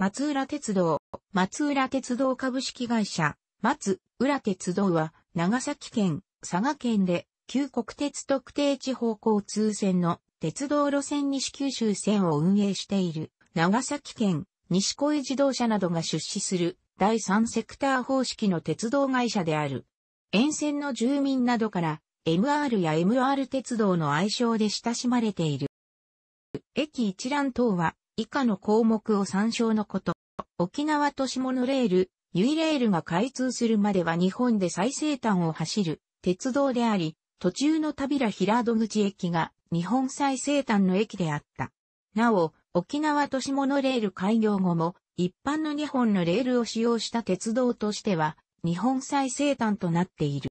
松浦鉄道、松浦鉄道株式会社、松浦鉄道は、長崎県、佐賀県で、旧国鉄特定地方交通線の鉄道路線西九州線を運営している、長崎県、西小江自動車などが出資する、第三セクター方式の鉄道会社である。沿線の住民などから、MR や MR 鉄道の愛称で親しまれている。駅一覧等は、以下の項目を参照のこと。沖縄都市モノレール、ユイレールが開通するまでは日本で最西端を走る鉄道であり、途中の田平平戸口駅が日本最西端の駅であった。なお、沖縄都市モノレール開業後も、一般の日本のレールを使用した鉄道としては、日本最西端となっている。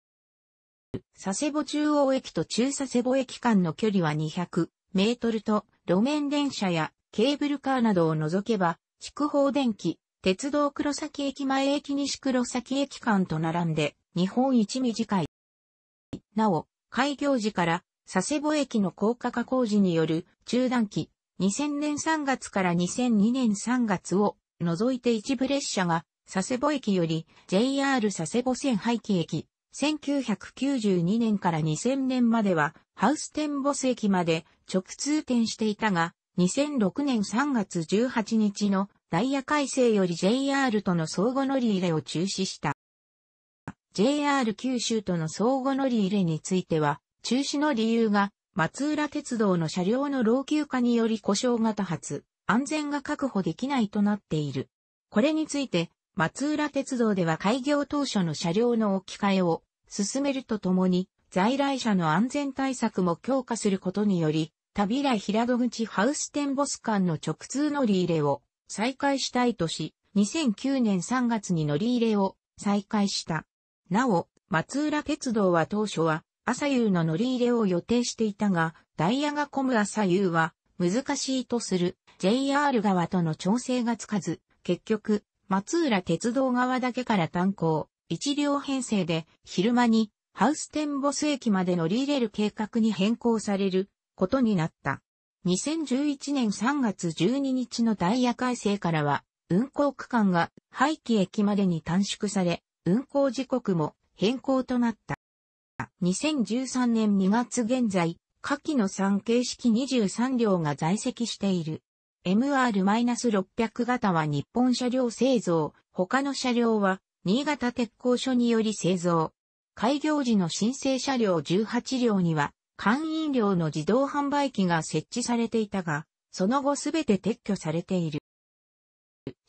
佐世保中央駅と中佐世保駅間の距離は200メートルと、路面電車やケーブルカーなどを除けば、筑豊電気、鉄道黒崎駅前駅西黒崎駅間と並んで、日本一短い。なお、開業時から、佐世保駅の高架化工事による中断期、2000年3月から2002年3月を除いて一部列車が佐世保駅より JR 佐世保線廃棄駅、1992年から2000年まではハウステンボス駅まで直通転していたが、2006年3月18日のダイヤ改正より JR との相互乗り入れを中止した。JR 九州との相互乗り入れについては、中止の理由が、松浦鉄道の車両の老朽化により故障が多発、安全が確保できないとなっている。これについて、松浦鉄道では開業当初の車両の置き換えを進めるとともに、在来車の安全対策も強化することにより、田平平戸口ハウステンボス間の直通乗り入れを再開したいとし、2009年3月に乗り入れを再開した。なお、松浦鉄道は当初は朝夕の乗り入れを予定していたが、ダイヤが混む朝夕は難しいとする JR 側との調整がつかず、結局、松浦鉄道側だけから単行、一両編成で昼間にハウステンボス駅まで乗り入れる計画に変更されることになった。2011年3月12日のダイヤ改正からは、運行区間が廃棄駅までに短縮され、運行時刻も変更となった。2013年2月現在、下記の3形式23両が在籍している。MR-600 型は日本車両製造、他の車両は新潟鉄工所により製造。開業時の申請車両18両には缶飲料の自動販売機が設置されていたが、その後すべて撤去されている。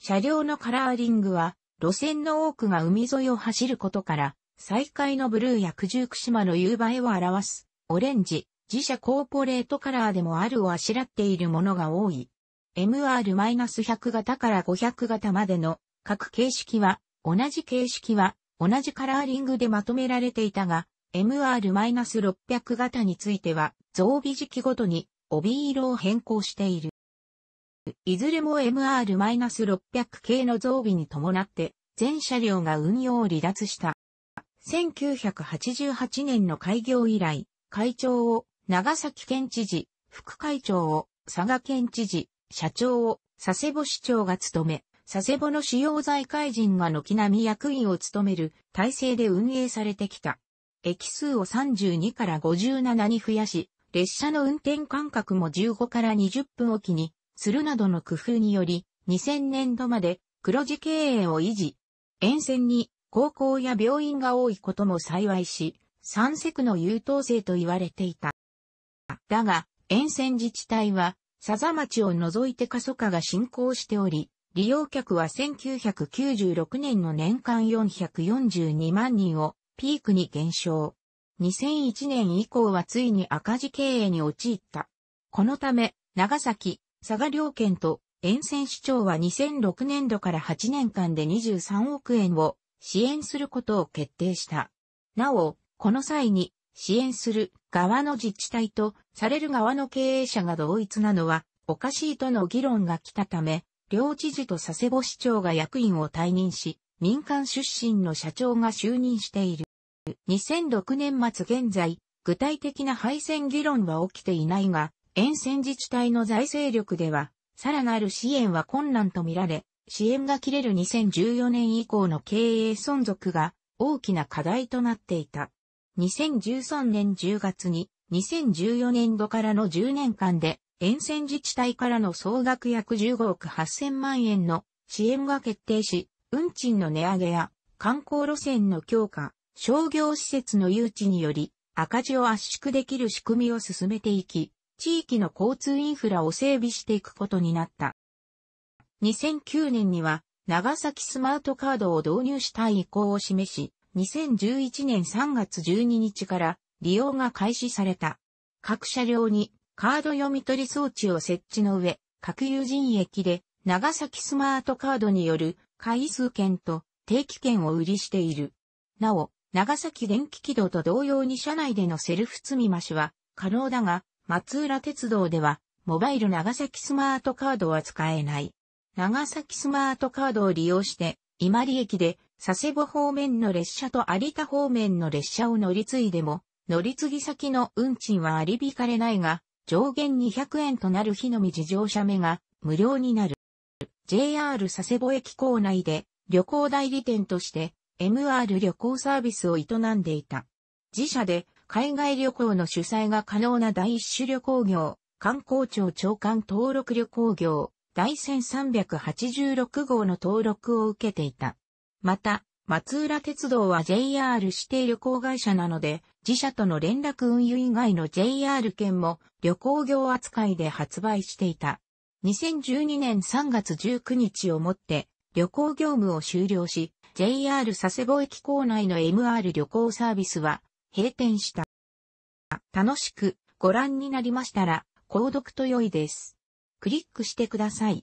車両のカラーリングは、路線の多くが海沿いを走ることから、再開のブルーや九十九島の夕映えを表す、オレンジ、自社コーポレートカラーでもあるをあしらっているものが多い。MR-100 型から500型までの各形式は、同じ形式は、同じカラーリングでまとめられていたが、MR-600 型については、増備時期ごとに帯色を変更している。いずれも MR-600 系の増備に伴って、全車両が運用を離脱した。1988年の開業以来、会長を長崎県知事、副会長を佐賀県知事、社長を佐世保市長が務め、佐世保の主要財界人が軒並み役員を務める体制で運営されてきた。駅数を32から57に増やし、列車の運転間隔も15から20分おきにするなどの工夫により、2000年度まで黒字経営を維持。沿線に高校や病院が多いことも幸いし、三世区の優等生と言われていた。だが、沿線自治体は、佐々町を除いて過疎化が進行しており、利用客は1996年の年間442万人をピークに減少。2001年以降はついに赤字経営に陥った。このため、長崎、佐賀両県と沿線市長は2006年度から8年間で23億円を支援することを決定した。なお、この際に支援する側の自治体とされる側の経営者が同一なのはおかしいとの議論が来たため、両知事と佐世保市長が役員を退任し、民間出身の社長が就任している。2006年末現在、具体的な敗戦議論は起きていないが、沿線自治体の財政力では、さらなる支援は困難とみられ、支援が切れる2014年以降の経営存続が大きな課題となっていた。2013年10月に2014年度からの10年間で沿線自治体からの総額約15億8000万円の支援が決定し、運賃の値上げや観光路線の強化、商業施設の誘致により赤字を圧縮できる仕組みを進めていき、地域の交通インフラを整備していくことになった。2009年には長崎スマートカードを導入したい意向を示し、2011年3月12日から利用が開始された。各車両にカード読み取り装置を設置の上、各有人駅で長崎スマートカードによる回数券と定期券を売りしている。なお、長崎電気軌道と同様に車内でのセルフ積み増しは可能だが、松浦鉄道では、モバイル長崎スマートカードは使えない。長崎スマートカードを利用して、伊万里駅で佐世保方面の列車と有田方面の列車を乗り継いでも、乗り継ぎ先の運賃は割り引かれないが、上限200円となる日のみ自乗車目が無料になる。JR 佐世保駅構内で旅行代理店として MR 旅行サービスを営んでいた。自社で海外旅行の主催が可能な第一種旅行業、観光庁長官登録旅行業、第1386号の登録を受けていた。また、松浦鉄道は JR 指定旅行会社なので、自社との連絡運輸以外の JR 券も旅行業扱いで発売していた。2012年3月19日をもって旅行業務を終了し、JR 佐世保駅構内の MR 旅行サービスは閉店した。楽しくご覧になりましたら、購読と良いです。クリックしてください。